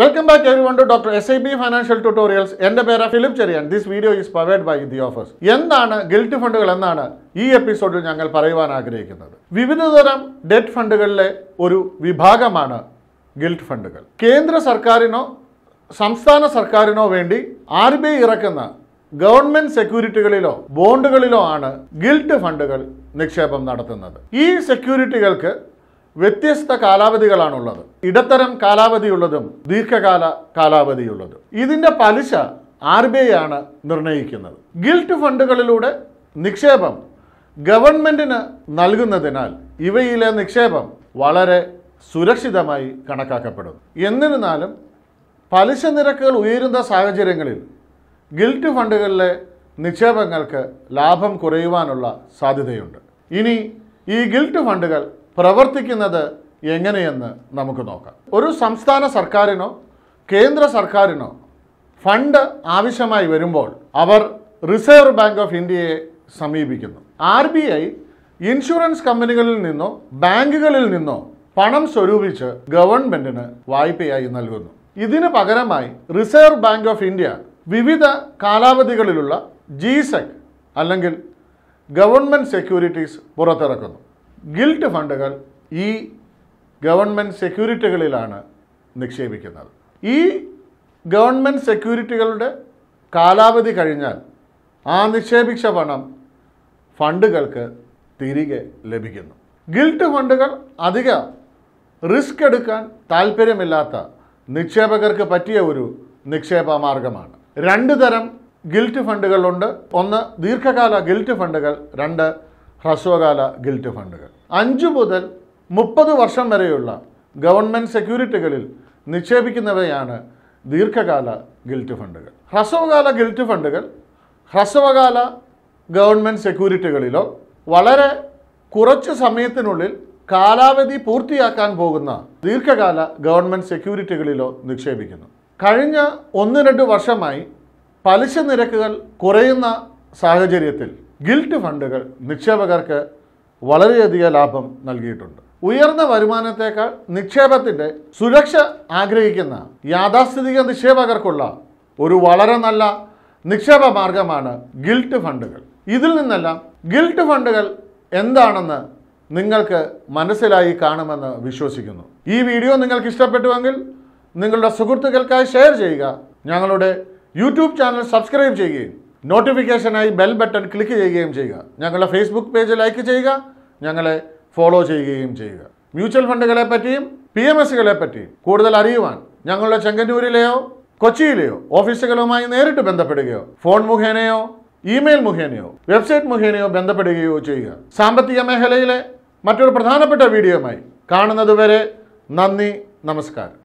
welcome back every one to doctor S I B financial tutorials എൻ്റെ പേര് Philip Cherian this video is powered by the offers എന്താണ് gilt ഫണ്ടുകൾ എന്നാണ് ഈ എപ്പിസോഡിൽ ഞങ്ങൾ പറയുവാൻ ആഗ്രഹിക്കുന്നത് വിവിധതരം ഡെറ്റ് ഫണ്ടുകളിലെ ഒരു വിഭാഗമാണ് ഗിൽറ്റ് ഫണ്ടുകൾ കേന്ദ്ര സർക്കാരിനോ സംസ്ഥാന സർക്കാരിനോ വേണ്ടി ആർ ബി ഐ ഇറക്കുന്ന ഗവൺമെന്റ് സെക്യൂരിറ്റികളിലോ ബോണ്ടുകളിലോ ആണ് ഗിൽറ്റ് ഫണ്ടുകൾ നിക്ഷേപം നടത്തുന്നത് ഈ സെക്യൂരിറ്റികൾക്ക് വ്യത്യസ്ത കാലാവധികളാണുള്ളത് ഇടത്തരം കാലാവധിയുള്ളതും ദീർഘകാല കാലാവധിയുള്ളതും ഇതിന്റെ പലിശ ആർ ബി ഐ ആണ് നിർണ്ണയിക്കുന്നത് ഗിൽറ്റ് ഫണ്ടുകളിലൂടെ നിക്ഷേപം ഗവൺമെന്റിന് നൽകുന്നതിനാൽ ഇവയിലെ നിക്ഷേപം വളരെ സുരക്ഷിതമായി കണക്കാക്കപ്പെടുന്നു എന്നിരുന്നാലും പലിശ നിരക്കുകൾ ഉയരുന്ന സാഹചര്യങ്ങളിൽ ഗിൽറ്റ് ഫണ്ടുകളിലെ നിക്ഷേപങ്ങൾക്ക് ലാഭം കുറയുവാനുള്ള സാധ്യതയുണ്ട് ഇനി ഈ ഗിൽറ്റ് ഫണ്ടുകൾ പ്രവർത്തിക്കുന്നത് എങ്ങനെയെന്ന് നമുക്ക് നോക്കാം ഒരു സംസ്ഥാന സർക്കാരിനോ കേന്ദ്ര സർക്കാരിനോ ഫണ്ട് ആവശ്യമായി വരുമ്പോൾ അവർ റിസർവ് ബാങ്ക് ഓഫ് ഇന്ത്യയെ സമീപിക്കുന്നു ആർ ബി ഐ ഇൻഷുറൻസ് കമ്പനികളിൽ നിന്നോ ബാങ്കുകളിൽ നിന്നോ പണം സ്വരൂപിച്ച് ഗവൺമെന്റിന് വായ്പയായി നൽകുന്നു ഇതിന് പകരമായി റിസർവ് ബാങ്ക് ഓഫ് ഇന്ത്യ വിവിധ കാലാവധികളിലുള്ള ജി e അല്ലെങ്കിൽ ഗവൺമെൻറ് സെക്യൂരിറ്റീസ് പുറത്തിറക്കുന്നു ഗിൽറ്റ് ഫണ്ടുകൾ ഈ ഗവൺമെൻറ് സെക്യൂരിറ്റികളിലാണ് നിക്ഷേപിക്കുന്നത് ഈ ഗവൺമെൻറ് സെക്യൂരിറ്റികളുടെ കാലാവധി കഴിഞ്ഞാൽ ആ നിക്ഷേപിച്ച പണം ഫണ്ടുകൾക്ക് തിരികെ ലഭിക്കുന്നു ഗിൽറ്റ് ഫണ്ടുകൾ അധിക റിസ്ക് എടുക്കാൻ താല്പര്യമില്ലാത്ത നിക്ഷേപകർക്ക് പറ്റിയ ഒരു നിക്ഷേപ മാർഗമാണ് രണ്ട് തരം ഗിൽറ്റ് ഫണ്ടുകളുണ്ട് ഒന്ന് ദീർഘകാല ഗിൽറ്റ് ഫണ്ടുകൾ രണ്ട് ഹ്രസ്വകാല ഗിൽറ്റ് ഫണ്ടുകൾ അഞ്ചു മുതൽ മുപ്പത് വർഷം വരെയുള്ള ഗവൺമെൻറ് സെക്യൂരിറ്റികളിൽ നിക്ഷേപിക്കുന്നവയാണ് ദീർഘകാല ഗിൽറ്റ് ഫണ്ടുകൾ ഹ്രസ്വകാല ഗിൽറ്റ് ഫണ്ടുകൾ ഹ്രസ്വകാല ഗവൺമെൻറ് സെക്യൂരിറ്റികളിലോ വളരെ കുറച്ച് സമയത്തിനുള്ളിൽ കാലാവധി പൂർത്തിയാക്കാൻ പോകുന്ന ദീർഘകാല ഗവൺമെൻറ് സെക്യൂരിറ്റികളിലോ നിക്ഷേപിക്കുന്നു കഴിഞ്ഞ ഒന്ന് രണ്ട് വർഷമായി പലിശ നിരക്കുകൾ കുറയുന്ന സാഹചര്യത്തിൽ ഗിൽറ്റ് ഫണ്ടുകൾ നിക്ഷേപകർക്ക് വളരെയധികം ലാഭം നൽകിയിട്ടുണ്ട് ഉയർന്ന വരുമാനത്തേക്കാൾ നിക്ഷേപത്തിൻ്റെ സുരക്ഷ ആഗ്രഹിക്കുന്ന യാഥാസ്ഥിതിക നിക്ഷേപകർക്കുള്ള ഒരു വളരെ നല്ല നിക്ഷേപ മാർഗമാണ് ഗിൽറ്റ് ഫണ്ടുകൾ ഇതിൽ നിന്നെല്ലാം ഗിൽറ്റ് ഫണ്ടുകൾ എന്താണെന്ന് നിങ്ങൾക്ക് മനസ്സിലായി കാണുമെന്ന് വിശ്വസിക്കുന്നു ഈ വീഡിയോ നിങ്ങൾക്ക് ഇഷ്ടപ്പെട്ടുവെങ്കിൽ നിങ്ങളുടെ സുഹൃത്തുക്കൾക്കായി ഷെയർ ചെയ്യുക ഞങ്ങളുടെ യൂട്യൂബ് ചാനൽ സബ്സ്ക്രൈബ് ചെയ്യുകയും നോട്ടിഫിക്കേഷനായി ബെൽ ബട്ടൺ ക്ലിക്ക് ചെയ്യുകയും ചെയ്യുക ഞങ്ങളുടെ ഫേസ്ബുക്ക് പേജ് ലൈക്ക് ചെയ്യുക ഞങ്ങളെ ഫോളോ ചെയ്യുകയും ചെയ്യുക മ്യൂച്വൽ ഫണ്ടുകളെ പറ്റിയും പി എം എസ്സുകളെ പറ്റിയും കൂടുതൽ അറിയുവാൻ ഞങ്ങളുടെ ചെങ്ങന്നൂരിലെയോ കൊച്ചിയിലെയോ ഓഫീസുകളുമായി നേരിട്ട് ബന്ധപ്പെടുകയോ ഫോൺ മുഖേനയോ ഇമെയിൽ മുഖേനയോ വെബ്സൈറ്റ് മുഖേനയോ ബന്ധപ്പെടുകയോ ചെയ്യുക സാമ്പത്തിക മേഖലയിലെ മറ്റൊരു പ്രധാനപ്പെട്ട വീഡിയോയുമായി കാണുന്നതുവരെ നന്ദി നമസ്കാരം